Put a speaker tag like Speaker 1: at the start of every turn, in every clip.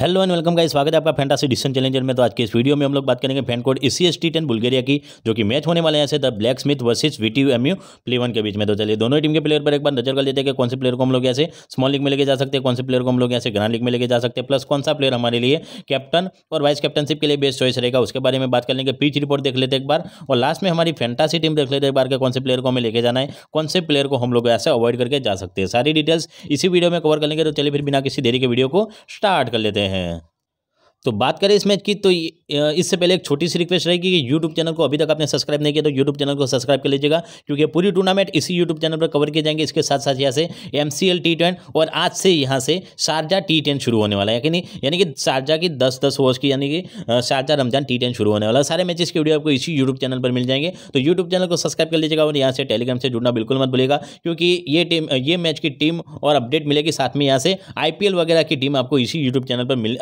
Speaker 1: hello and welcome का स्वागत है आपका फैंटासी डिसन चैलेंजर में तो आज के इस वीडियो में हम लोग बात करेंगे FanCode C S T ten Bulgaria की जो कि मैच होने वाले हैं the blacksmith versus V T M U play one के बीच में तो चलिए दोनों टीम के प्लेयर पर एक बार नजर कर लेते हैं कि कौन से प्लेयर को हम लोग ऐसे स्मॉल लीग में लेके जा सकते हैं कौन से प्लेयर को हम लोग ऐसे ग्रांड लीग में लेके जा सकते हैं प्लस कौन सा प्लेयर हमारे लिए कैप्टन और वाइस कैप्टनशिप के लिए बेस्ट चॉइस रहेगा उसके बारे में बात कर लेंगे पीच रिपोर्ट देख लेते एक बार और लास्ट में हमारी फैंटासी टीम देख लेते एक बार के कौन से प्लेयर को हमें लेके जाना है कौन से प्लेयर को हम लोग ऐसे अवॉइड करके जा सकते हैं सारी डिटेल्स इसी वीडियो में कवर कर लेंगे तो चलिए फिर बिना किसी देरी के वीडियो को स्टार्ट कर लेते हैं हैं तो बात करें इस मैच की तो इससे पहले एक छोटी सी रिक्वेस्ट रहेगी कि यूट्यूब चैनल को अभी तक आपने सब्सक्राइब नहीं किया तो यूट्यूब चैनल को सब्सक्राइब कर लीजिएगा क्योंकि पूरी टूर्नामेंट इसी यूट्यूब चैनल पर कवर किए जाएंगे इसके साथ साथ यहाँ से एम सी एल टी और आज से यहाँ से शारजा टी टेन शुरू होने वाला है यानी यानी कि शारजा की दस दस वर्ष की यानी कि शारजा रमजान टी टेन शुरू होने वाला सारे मैचेस की वीडियो आपको इसी यूट्यूब चैनल पर मिल जाएंगे तो यूट्यूब चैनल को सब्सक्राइब कर लीजिएगा और यहाँ से टेलीग्राम से जुड़ना बिल्कुल मत भूलेगा क्योंकि ये टीम ये मैच की टीम और अपडेट मिलेगी साथ में यहाँ से आई वगैरह की टीम आपको इसी यूट्यूब चैनल पर मिल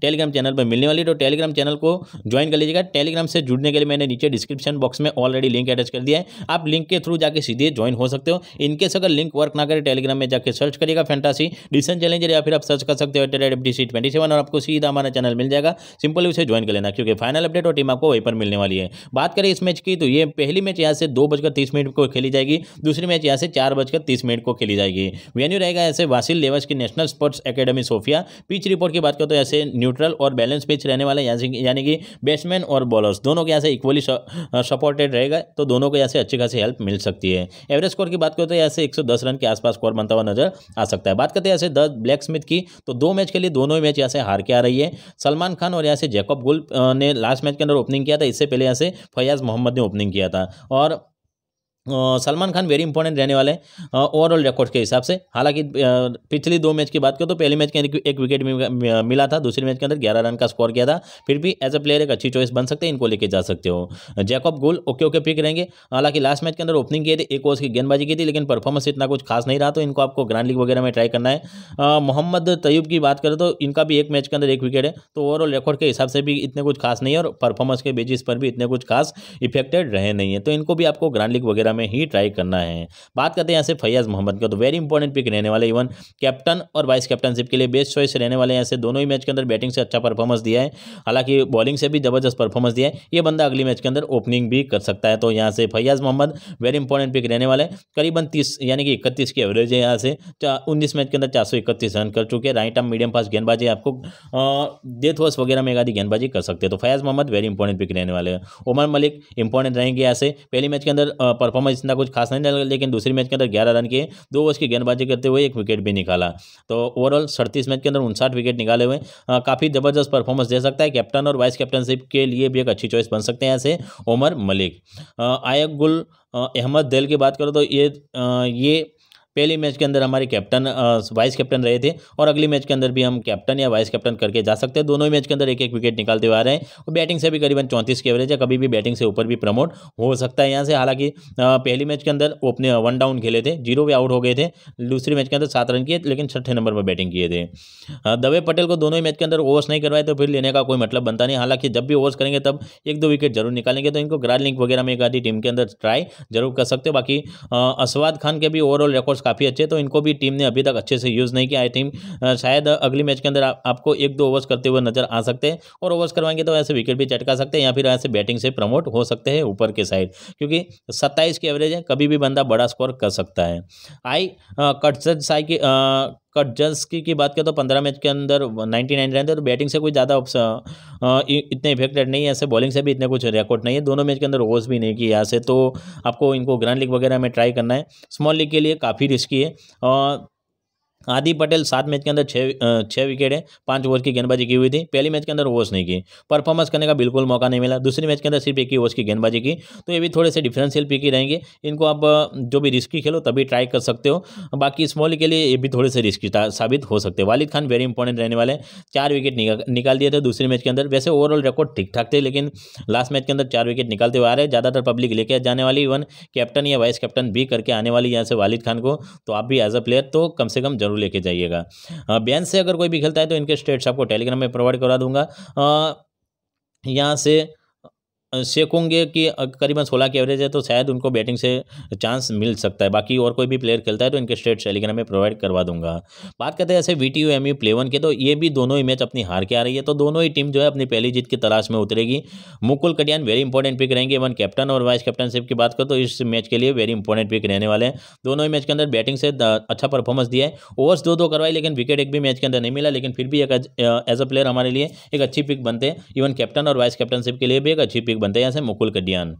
Speaker 1: टेलीग्राम चैनल पर मिलने वाली है तो टेलीग्राम चैनल को ज्वाइन कर लीजिएगा टेलीग्राम से जुड़ने के लिए मैंने नीचे डिस्क्रिप्शन बॉक्स में ऑलरेडी लिंक अटैच कर दिया है आप लिंक के थ्रू जाकर सीधे ज्वाइन हो सकते हो इनकेस अगर लिंक वर्क ना करे टेलीग्राम में जाकर सर्च करिएगा फैंटासी डिसन चैलेंजर या फिर आप सर्च कर सकते हो टेलेट F D C twenty seven और आपको सीधा हमारा चैनल मिल जाएगा सिंपली उसे ज्वाइन कर लेना क्योंकि फाइनल अपडेट और टीम आपको वहीं पर मिलने वाली है बात करें इस मैच की तो ये पहली मैच यहाँ से दो बजकर तीस मिनट को खेली जाएगी दूसरी मैच यहाँ से चार बजकर तीस मिनट को खेली जाएगी वेन्यू रहेगा ऐसे वासिल लेवस की national sports academy Sofia pitch report की बात करें तो ऐसे न्यूट्रल और और बैलेंस पिच रहने वाला है यानी कि बैट्समैन और बॉलर्स दोनों के यहाँ से इक्वली सपोर्टेड रहेगा तो दोनों को यहाँ से अच्छी खासी हेल्प मिल सकती है एवरेज स्कोर की बात करें तो यहाँ से एक रन के आसपास स्कोर बनता हुआ नजर आ सकता है बात करते हैं यहाँ से द ब्लैक स्मिथ की तो दो मैच के लिए दोनों ही मैच यहाँ से हार के आ रही है सलमान खान और यहाँ से जैकब गुल ने लास्ट मैच के अंदर ओपनिंग किया था इससे पहले यहाँ से फैयाज मोहम्मद ने ओपनिंग किया था और सलमान खान वेरी इंपॉर्टेंट रहने वाले हैं ओवरऑल रिकॉर्ड के हिसाब से हालांकि पिछली दो मैच की बात करें तो पहले मैच के अंदर एक विकेट मिला था दूसरे मैच के अंदर ग्यारह रन का स्कोर किया था फिर भी एज अ प्लेयर एक अच्छी चॉइस बन सकते हैं इनको लेके जा सकते हो जैकॉब गोल ओके ओके पिक रहेंगे हालांकि लास्ट मैच के अंदर ओपनिंग किए थे एक ओवर की गेंदबाजी की थी लेकिन परफॉर्मेंस इतना कुछ खास नहीं रहा तो इनको आपको ग्रांड लीग वगैरह में ट्राई करना है मोहम्मद तयूब की बात करें तो इनका भी एक मैच के अंदर एक विकेट है तो ओवरऑल रिकॉर्ड के हिसाब से भी इतने कुछ खास नहीं है और परफॉर्मेंस के बेसिस पर भी इतने कुछ खास इफेक्टेड रहे नहीं है तो इनको भी आपको ग्रांड लीग वगैरह में ही ट्राई करना है बात करते हैं यहाँ से फैयाज मोहम्मद का तो वेरी इंपॉर्टेंट पिक रहने वाले इवन कैप्टन और वाइस कैप्टनशिप के लिए बेस्ट चॉइस रहने वाले यहाँ से दोनों ही मैच के अंदर बैटिंग से अच्छा परफॉर्मेंस दिया है हालांकि बॉलिंग से भी जबरदस्त परफॉर्मेंस दिया है ये बंदा अगली मैच के अंदर ओपनिंग भी कर सकता है तो यहाँ से Fayaz Mohammad very important pick रहने वाले करीबन तीस यानी कि इकतीस की एवरेज है यहाँ से उन्नीस मैच के अंदर चार रन कर चुके हैं राइट आर्म मीडियम फास्ट गेंदबाजी आपको डेथ वॉस वगैरह में एक आधी गेंदबाजी कर सकते हैं तो Fayaz Mohammad very important pick रहने वाले हैं उमर मलिक इंपॉर्टेंट रहेंगे यहाँ से पहले मैच के अंदर परफॉर्मेंस परफॉर्मेंस इतना कुछ खास नहीं लगा लेकिन दूसरे मैच के अंदर ग्यारह रन किए दो ओवर की गेंदबाजी करते हुए एक विकेट भी निकाला तो ओवरऑल सड़तीस मैच के अंदर उनसाठ विकेट निकाले हुए काफ़ी ज़बरदस्त परफॉर्मेंस दे सकता है कैप्टन और वाइस कैप्टनशिप के लिए भी एक अच्छी चॉइस बन सकते हैं ऐसे ओमर मलिक आयक गुल अहमद दिल की बात करो तो ये ये पहले मैच के अंदर हमारे कैप्टन वाइस कैप्टन रहे थे और अगले मैच के अंदर भी हम कैप्टन या वाइस कैप्टन करके जा सकते हैं दोनों ही मैच के अंदर एक एक विकेट निकालते हुए आ रहे हैं और बैटिंग से भी करीबन चौंतीस की एवरेज है कभी भी बैटिंग से ऊपर भी प्रमोट हो सकता है यहाँ से हालांकि पहले मैच के अंदर वो अपने वन डाउन खेले थे जीरो भी आउट हो गए थे दूसरे मैच के अंदर सात रन किए लेकिन छठे नंबर पर बैटिंग किए थे दवे पटेल को दोनों ही मैच के अंदर ओवर्स नहीं करवाए तो फिर लेने का कोई मतलब बनता नहीं हालांकि जब भी ओवर्स करेंगे तब एक दो विकेट जरूर निकालेंगे तो इनको ग्रांड लिंक वगैरह में एक आधी टीम के अंदर ट्राई जरूर कर सकते हो बाकी असवाद खान के भी ओवरऑल रिकॉर्ड्स काफ़ी अच्छे तो इनको भी टीम ने अभी तक अच्छे से यूज़ नहीं किया आई थिंक शायद अगली मैच के अंदर आप, आपको एक दो ओवर्स करते हुए नजर आ सकते हैं और ओवर्स करवाएंगे तो ऐसे विकेट भी चटका सकते हैं या फिर ऐसे बैटिंग से प्रमोट हो सकते हैं ऊपर के साइड क्योंकि सत्ताईस की एवरेज है कभी भी बंदा बड़ा स्कोर कर सकता है आई कटसर साई की कर्जस्की की बात करें तो पंद्रह मैच के अंदर नाइन्टी नाइन रन थे और तो बैटिंग से कोई ज़्यादा इतने इफेक्टेड नहीं है ऐसे बॉलिंग से भी इतने कुछ रिकॉर्ड नहीं है दोनों मैच के अंदर ओवर्स भी नहीं किया से तो आपको इनको ग्रैंड लीग वगैरह में ट्राई करना है स्मॉल लीग के लिए काफ़ी रिस्की है आदि पटेल सात मैच के अंदर छः छः विकेट है पांच ओवर की गेंदबाजी की हुई थी पहली मैच के अंदर ओवर्स नहीं की परफॉर्मेंस करने का बिल्कुल मौका नहीं मिला दूसरी मैच के अंदर सिर्फ एक ही ओवर्स की गेंदबाजी की तो ये भी थोड़े से डिफरेंशियल पिक ही रहेंगे इनको आप जो भी रिस्की खेलो तभी ट्राई कर सकते हो बाकी स्मॉल के लिए ये भी थोड़े से रिस्की साबित हो सकते हैं वालिद खान वेरी इंपॉर्टेंट रहने वाले चार विकेट निकाल दिए थे दूसरे मैच के अंदर वैसे ओवरऑल रिकॉर्ड ठीक ठाक थे लेकिन लास्ट मैच के अंदर चार विकेट निकालते हुए आ रहे ज़्यादातर पब्लिक लेके जाने वाली इवन कैप्टन या वाइस कैप्टन भी करके आने वाली यहाँ से वालिद खान को तो आप भी एज अ प्लेयर तो कम से कम जरूर जरूर लेके जाइएगा बैन से अगर कोई भी खेलता है तो इनके स्टेट्स आपको टेलीग्राम में प्रोवाइड करा दूंगा यहाँ से शेखोंगे कि करीबन सोलह की एवरेज है तो शायद उनको बैटिंग से चांस मिल सकता है बाकी और कोई भी प्लेयर खेलता है तो इनके स्टेट टेलीग्राम में प्रोवाइड करवा दूंगा बात करते हैं ऐसे V T U M U play one के तो ये भी दोनों ही मैच अपनी हार के आ रही है तो दोनों ही टीम जो है अपनी पहली जीत की तलाश में उतरेगी Mukul Katiyan very important pick रहेंगे इवन कैप्टन और वाइस कैप्टनशिप की बात करो तो इस मैच के लिए वेरी इंपॉर्टेंट पिक रहने वाले हैं दोनों ही मैच के अंदर बैटिंग से अच्छा परफॉर्मेंस दिया है ओवर्स दो दो करवाई लेकिन विकेट एक भी मैच के अंदर नहीं मिला लेकिन फिर भी एक एज अ प्लेयर हमारे लिए एक अच्छी पिक बनते हैं इवन कैप्टन और वाइस कैप्टनशिप के लिए भी एक अच्छी पिक बनता है यहाँ से मुकुल कडियान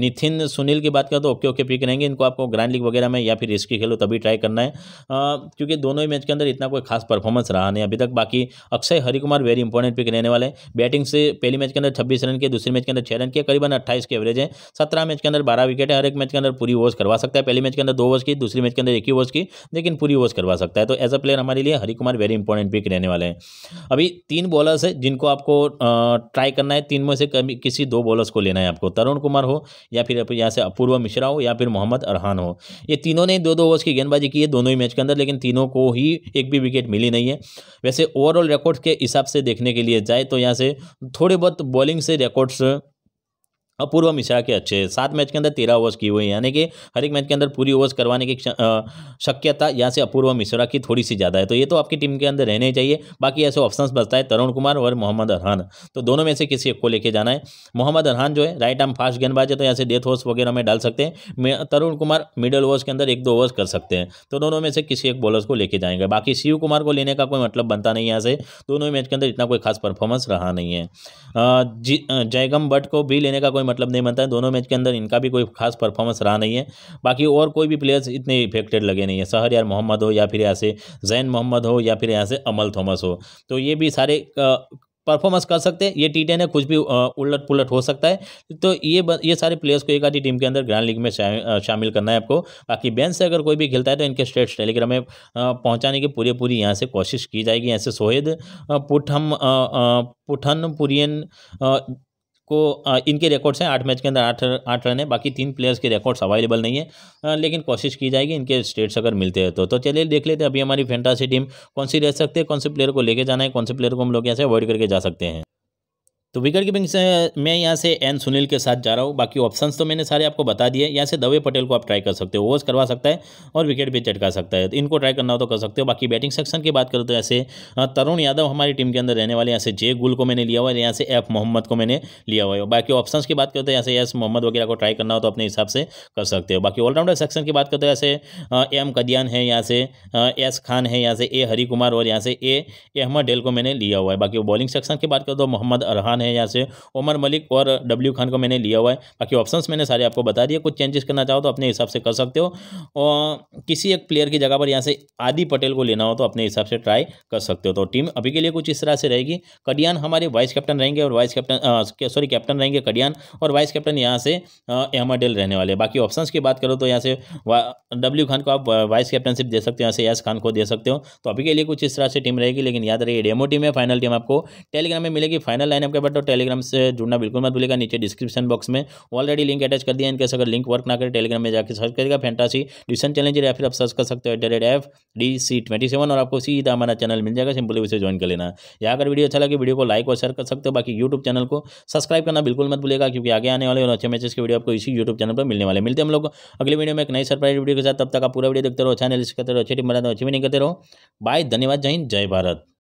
Speaker 1: नितिन सुनील की बात करें तो ओके ओके पिक रहेंगे इनको आपको ग्रैंड लीग वगैरह में या फिर रिस्की खेलो तभी ट्राई करना है क्योंकि दोनों ही मैच के अंदर इतना कोई खास परफॉर्मेंस रहा नहीं अभी तक बाकी Akshay Harikumar very important pick रहने वाले बैटिंग से पहली मैच के अंदर छब्बीस रन के दूसरे मैच के अंदर छः रन के करीबन अट्ठाईस के एवरेज है सत्रह मैच के अंदर बारह विकेट है हर एक मैच के अंदर पूरी ओवर्स करवा सकता है पहले मैच के अंदर दो ओवर्स की दूसरी मैच के अंदर एक ही ओवर्स की लेकिन पूरी ओवर्स करवा सकता है तो एज अ प्लेयर हमारे लिए हरिकुमार वेरी इंपॉर्टेंट पिक रहने वाले हैं अभी तीन बॉलर्स है जिनको आपको ट्राई करना है तीन में से किसी किसी दो बॉलर्स को लेना है आपको तरुण कुमार हो या फिर यहाँ से अपूर्व मिश्रा हो या फिर मोहम्मद अरहान हो ये तीनों ने दो दो ओवर्स की गेंदबाजी की है दोनों ही मैच के अंदर लेकिन तीनों को ही एक भी विकेट मिली नहीं है वैसे ओवरऑल रिकॉर्ड के हिसाब से देखने के लिए जाए तो यहाँ से थोड़े बहुत बॉलिंग से रिकॉर्ड्स और पूर्व मिश्रा के अच्छे सात मैच के अंदर तेरह ओवर्स की हुई यानी कि हर एक मैच के अंदर पूरी ओवर्स करवाने की शक्यता यहाँ से अपूर्व मिश्रा की थोड़ी सी ज़्यादा है तो ये तो आपकी टीम के अंदर रहने चाहिए बाकी ऐसे ऑप्शन बचता है तरुण कुमार और मोहम्मद अरहान तो दोनों में से किसी एक को लेके जाना है मोहम्मद अरहान जो है राइट आर्म फास्ट गेंदबाज है तो यहाँ से डेथ ओवर्स वगैरह में डाल सकते हैं तरुण कुमार मिडल ओवर्स के अंदर एक दो ओवर्स कर सकते हैं तो दोनों में से किसी एक बॉलर्स को लेके जाएंगे बाकी शिव कुमार को लेने का कोई मतलब बनता नहीं यहाँ से दोनों मैच के अंदर इतना कोई खास परफॉर्मेंस रहा नहीं है जयगम भट्ट को भी लेने का कोई मतलब नहीं बनता है दोनों मैच के अंदर इनका भी कोई खास परफॉर्मेंस रहा नहीं है बाकी और कोई भी प्लेयर्स इतने इफेक्टेड लगे नहीं है सहर यार मोहम्मद हो या फिर यहाँ से जैन मोहम्मद हो या फिर यहाँ से अमल थॉमस हो तो ये भी सारे परफॉर्मेंस कर सकते हैं ये टी टेन है कुछ भी उलट पुलट हो सकता है तो ये ये सारे प्लेयर्स को एक आधी टीम के अंदर ग्रैंड लीग में शामिल करना है आपको बाकी बेंच से अगर कोई भी खेलता है तो इनके स्टेट्स टेलीग्राम में पहुंचाने की पूरी पूरी यहाँ से कोशिश की जाएगी यहाँ से सोहेद पुठम पुरियन को इनके रिकॉर्ड्स हैं आठ मैच के अंदर आठ आठ रन है बाकी तीन प्लेयर्स के रिकॉर्ड्स अवेलेबल नहीं है लेकिन कोशिश की जाएगी इनके स्टेट्स अगर मिलते हैं तो तो चलिए देख लेते हैं अभी हमारी फैंटासी टीम कौन सी रह सकते हैं कौन से प्लेयर को लेके जाना है कौन से प्लेयर को हम लोग यहाँ से अवॉइड करके जा सकते हैं तो विकेट कीपिंग से मैं यहाँ से एन सुनील के साथ जा रहा हूँ बाकी ऑप्शंस तो मैंने सारे आपको बता दिए यहाँ से दवे पटेल को आप ट्राई कर सकते हो ओवर्स करवा सकता है और विकेट भी चटका सकता है तो इनको ट्राई करना हो तो कर सकते हो बाकी बैटिंग सेक्शन की बात करो तो ऐसे तरुण यादव हमारी टीम के अंदर रहने वाले यहाँ से जे गुल को मैंने लिया हुआ है यहाँ से एफ मोहम्मद को मैंने लिया हुआ है बाकी ऑप्शन की बात करते तो यहाँ से एस मोहम्मद वगैरह को ट्राई करना हो तो अपने हिसाब से कर सकते हो बाकी ऑलराउंडर सेक्शन की बात करते हो ऐसे एम कदियान है यहाँ से एस खान है यहाँ से ए हरी कुमार और यहाँ से ए अहमद डेल को मैंने लिया हुआ है बाकी बॉलिंग सेक्शन की बात करते तो मोहम्मद अरहान खान है यहाँ से उमर मलिक और डब्ल्यू खान को मैंने लिया हुआ है बाकी ऑप्शंस मैंने सारे आपको बता दिए कुछ चेंजेस करना चाहो तो अपने हिसाब से कर सकते हो और किसी एक प्लेयर की जगह पर यहाँ से आदि पटेल को लेना हो तो अपने हिसाब से ट्राई कर सकते हो तो टीम अभी के लिए कुछ इस तरह से रहेगी कडियान हमारे वाइस कैप्टन रहेंगे और वाइस कैप्टन सॉरी कैप्टन रहेंगे कडियान और वाइस कैप्टन यहाँ से एमाडेल रहने वाले बाकी ऑप्शन की बात करो तो यहाँ से डब्ल्यू खान को आप वाइस कैप्टनशिप दे सकते हो यहाँ से यास खान को दे सकते हो तो अभी के लिए कुछ इस तरह से टीम रहेगी लेकिन याद रखिए डेमो टीम है फाइनल टीम आपको टेलीग्राम में मिलेगी फाइनल लाइन आपके व्हाट्सअप और टेलीग्राम से जुड़ना बिल्कुल मत भूलेगा नीचे डिस्क्रिप्शन बॉक्स में ऑलरेडी लिंक अटैच कर दिया इनके अगर लिंक वर्क ना करें टेलीग्राम में जाकर सर्च करेगा फैंटासी डिसन चैनल या फिर आप सर्च कर सकते हो at the F D C twenty seven और आपको सीधा हमारा चैनल मिल जाएगा सिंपली उसे ज्वाइन कर लेना या अगर वीडियो अच्छा लगे वीडियो को लाइक और शेयर कर सकते हो बाकी यूट्यूब चैनल को सब्सक्राइब करना बिल्कुल मत भूलेगा क्योंकि आगे आने वाले और अच्छे मैचेस के वीडियो आपको इसी यूट्यूब चैनल पर मिलने वाले मिलते हम लोग अगले वीडियो में एक नई सरप्राइज वीडियो के साथ तब तक आप पूरा वीडियो देखते रहो चैनल अच्छा एनालिस करते रहो अच्छी टीम बनाते रहो अच्छी भी नहीं करते रहो बाय धन्यवाद जय हिंद जय भारत